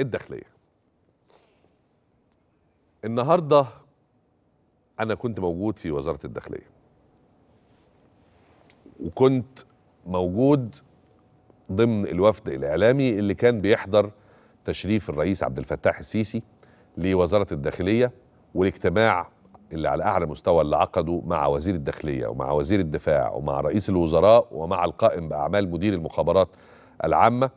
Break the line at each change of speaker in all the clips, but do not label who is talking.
الداخليه النهارده انا كنت موجود في وزاره الداخليه وكنت موجود ضمن الوفد الاعلامي اللي كان بيحضر تشريف الرئيس عبد الفتاح السيسي لوزاره الداخليه والاجتماع اللي على اعلى مستوى اللي عقده مع وزير الداخليه ومع وزير الدفاع ومع رئيس الوزراء ومع القائم باعمال مدير المخابرات العامه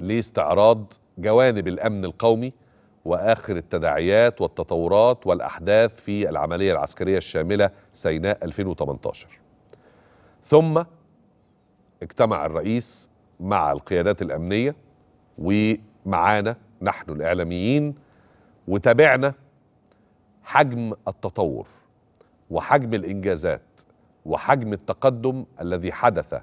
لاستعراض جوانب الامن القومي واخر التداعيات والتطورات والاحداث في العمليه العسكريه الشامله سيناء 2018. ثم اجتمع الرئيس مع القيادات الامنيه ومعانا نحن الاعلاميين وتابعنا حجم التطور وحجم الانجازات وحجم التقدم الذي حدث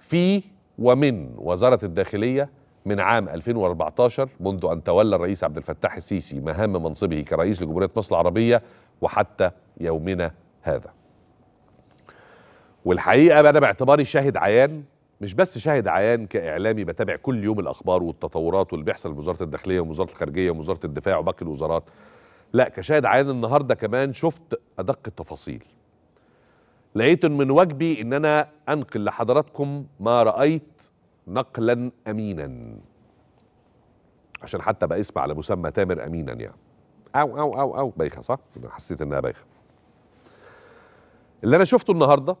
في ومن وزاره الداخليه من عام 2014 منذ أن تولى الرئيس عبد الفتاح السيسي مهام منصبه كرئيس لجمهورية مصر العربية وحتى يومنا هذا والحقيقة أنا باعتباري شاهد عيان مش بس شاهد عيان كإعلامي بتابع كل يوم الأخبار والتطورات واللي بيحصل في وزارة الداخلية ووزارة الخارجية ووزارة الدفاع وباقي الوزارات لا كشاهد عيان النهاردة كمان شفت أدق التفاصيل لقيت من واجبي ان انا انقل لحضراتكم ما رايت نقلا امينا عشان حتى بقى اسم على مسمى تامر امينا يعني او او او او بايخه صح حسيت انها بايخه اللي انا شفته النهارده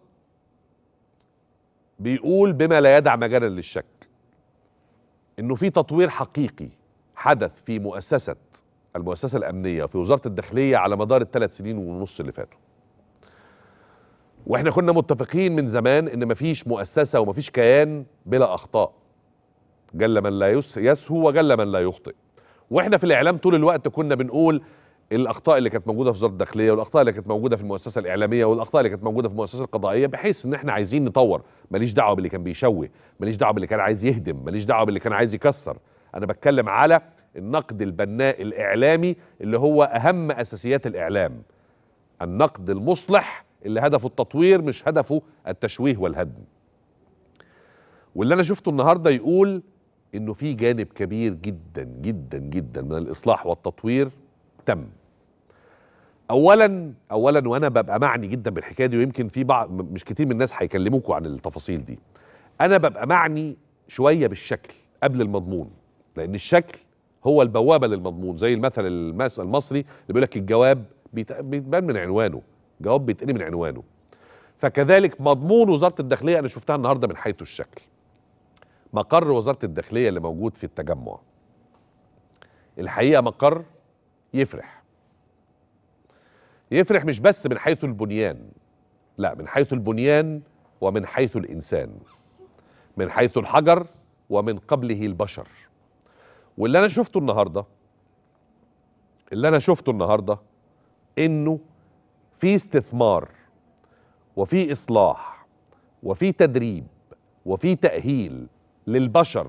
بيقول بما لا يدع مجالا للشك انه في تطوير حقيقي حدث في مؤسسه المؤسسه الامنيه وفي وزاره الداخليه على مدار الثلاث سنين ونص اللي فاتوا واحنا كنا متفقين من زمان ان مفيش مؤسسه ومفيش كيان بلا اخطاء جل من لا يسهو وجل من لا يخطئ واحنا في الاعلام طول الوقت كنا بنقول الاخطاء اللي كانت موجوده في وزاره الداخليه والاخطاء اللي كانت موجوده في المؤسسه الاعلاميه والاخطاء اللي كانت موجوده في المؤسسه القضائيه بحيث ان احنا عايزين نطور ماليش دعوه باللي كان بيشوه ماليش دعوه باللي كان عايز يهدم ماليش دعوه باللي كان عايز يكسر انا بتكلم على النقد البناء الاعلامي اللي هو اهم اساسيات الاعلام النقد المصلح اللي هدفه التطوير مش هدفه التشويه والهدم واللي انا شفته النهارده يقول انه في جانب كبير جدا جدا جدا من الاصلاح والتطوير تم اولا اولا وانا ببقى معني جدا بالحكايه دي ويمكن في بعض مش كتير من الناس هيكلموكوا عن التفاصيل دي انا ببقى معني شويه بالشكل قبل المضمون لان الشكل هو البوابه للمضمون زي المثل المصري اللي بيقول لك الجواب بيتبان من عنوانه جواب بيتقري من عنوانه فكذلك مضمون وزاره الداخليه انا شفتها النهارده من حيث الشكل مقر وزاره الداخليه اللي موجود في التجمع الحقيقه مقر يفرح يفرح مش بس من حيث البنيان لا من حيث البنيان ومن حيث الانسان من حيث الحجر ومن قبله البشر واللي انا شفته النهارده اللي انا شفته النهارده انه في استثمار وفي اصلاح وفي تدريب وفي تاهيل للبشر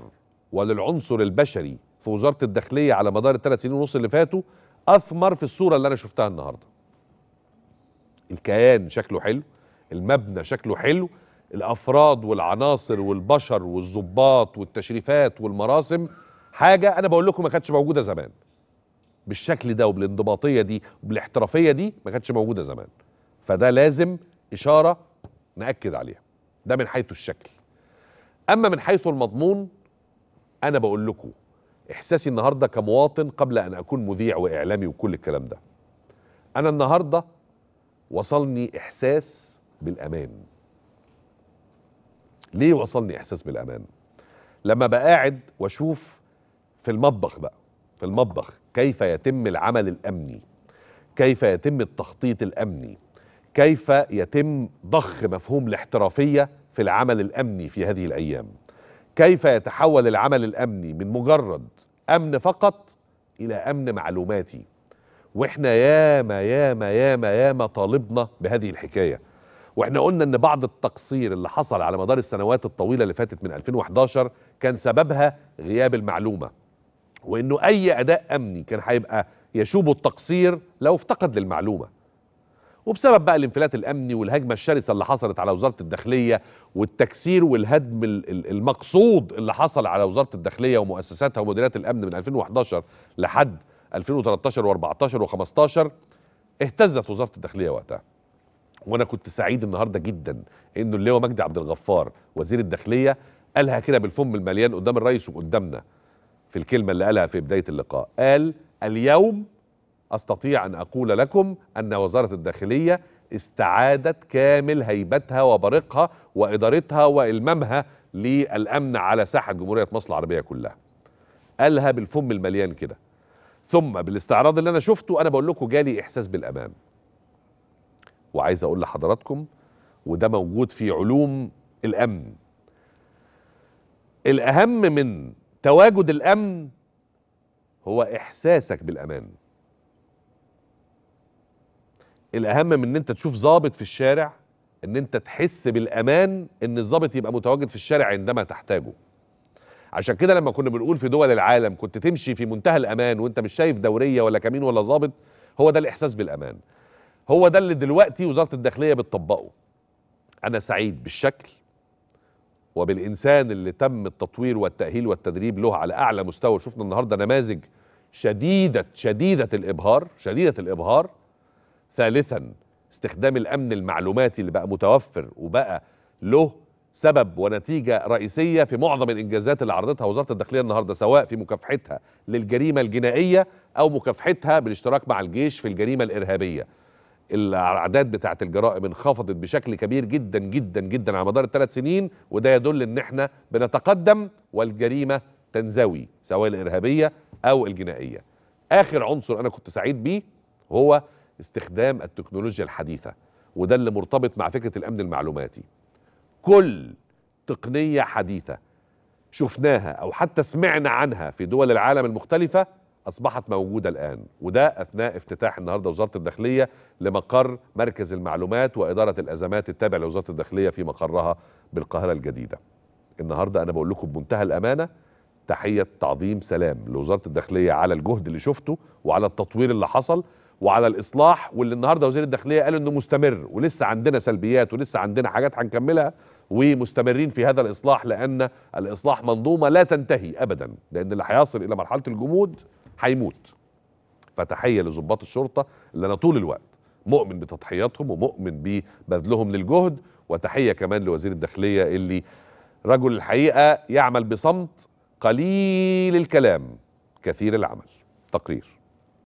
وللعنصر البشري في وزاره الداخليه على مدار الثلاث سنين ونص اللي فاتوا اثمر في الصوره اللي انا شفتها النهارده. الكيان شكله حلو، المبنى شكله حلو، الافراد والعناصر والبشر والظباط والتشريفات والمراسم حاجه انا بقول لكم ما كانتش موجوده زمان. بالشكل ده وبالانضباطيه دي وبالاحترافيه دي ما كانتش موجوده زمان فده لازم اشاره ناكد عليها ده من حيث الشكل اما من حيث المضمون انا بقول لكم احساسي النهارده كمواطن قبل ان اكون مذيع واعلامي وكل الكلام ده انا النهارده وصلني احساس بالامان ليه وصلني احساس بالامان لما بقاعد واشوف في المطبخ بقى في المطبخ كيف يتم العمل الامني كيف يتم التخطيط الامني كيف يتم ضخ مفهوم الاحترافيه في العمل الامني في هذه الايام كيف يتحول العمل الامني من مجرد امن فقط الى امن معلوماتي واحنا ياما ياما ياما ياما طالبنا بهذه الحكايه واحنا قلنا ان بعض التقصير اللي حصل على مدار السنوات الطويله اللي فاتت من 2011 كان سببها غياب المعلومه وانه اي اداء امني كان هيبقى يشوب التقصير لو افتقد للمعلومه وبسبب بقى الانفلات الامني والهجمه الشرسه اللي حصلت على وزاره الداخليه والتكسير والهدم المقصود اللي حصل على وزاره الداخليه ومؤسساتها ومديريات الامن من 2011 لحد 2013 و14 و15 اهتزت وزاره الداخليه وقتها وانا كنت سعيد النهارده جدا انه اللواء مجدي عبد الغفار وزير الداخليه قالها كده بالفم المليان قدام الرئيس وقدامنا في الكلمة اللي قالها في بداية اللقاء قال اليوم أستطيع أن أقول لكم أن وزارة الداخلية استعادت كامل هيبتها وبريقها وإدارتها وإلمامها للأمن على ساحة جمهورية مصر العربية كلها قالها بالفم المليان كده ثم بالاستعراض اللي أنا شفته أنا بقول لكم جالي إحساس بالأمان وعايز أقول لحضراتكم وده موجود في علوم الأمن الأهم من تواجد الامن هو احساسك بالامان الاهم من ان انت تشوف ظابط في الشارع ان انت تحس بالامان ان الظابط يبقى متواجد في الشارع عندما تحتاجه عشان كده لما كنا بنقول في دول العالم كنت تمشي في منتهى الامان وانت مش شايف دوريه ولا كمين ولا ظابط هو ده الاحساس بالامان هو ده اللي دلوقتي وزاره الداخليه بتطبقه انا سعيد بالشكل وبالإنسان اللي تم التطوير والتأهيل والتدريب له على أعلى مستوى شفنا النهاردة نماذج شديدة شديدة الإبهار شديدة الإبهار ثالثا استخدام الأمن المعلوماتي اللي بقى متوفر وبقى له سبب ونتيجة رئيسية في معظم الإنجازات اللي عرضتها وزارة الداخلية النهاردة سواء في مكافحتها للجريمة الجنائية أو مكافحتها بالاشتراك مع الجيش في الجريمة الإرهابية الاعداد بتاعت الجرائم انخفضت بشكل كبير جدا جدا جدا على مدار الثلاث سنين وده يدل ان احنا بنتقدم والجريمه تنزوي سواء الارهابيه او الجنائيه اخر عنصر انا كنت سعيد بيه هو استخدام التكنولوجيا الحديثه وده اللي مرتبط مع فكره الامن المعلوماتي كل تقنيه حديثه شفناها او حتى سمعنا عنها في دول العالم المختلفه اصبحت موجوده الان وده اثناء افتتاح النهارده وزاره الداخليه لمقر مركز المعلومات واداره الازمات التابع لوزاره الداخليه في مقرها بالقاهره الجديده. النهارده انا بقول لكم بمنتهى الامانه تحيه تعظيم سلام لوزاره الداخليه على الجهد اللي شفته وعلى التطوير اللي حصل وعلى الاصلاح واللي النهارده وزير الداخليه قال انه مستمر ولسه عندنا سلبيات ولسه عندنا حاجات هنكملها ومستمرين في هذا الاصلاح لان الاصلاح منظومه لا تنتهي ابدا لان اللي هيصل الى مرحله الجمود هيموت فتحيه لضباط الشرطه اللي انا طول الوقت مؤمن بتضحياتهم ومؤمن ببذلهم للجهد وتحيه كمان لوزير الداخليه اللي رجل الحقيقه يعمل بصمت قليل الكلام كثير العمل تقرير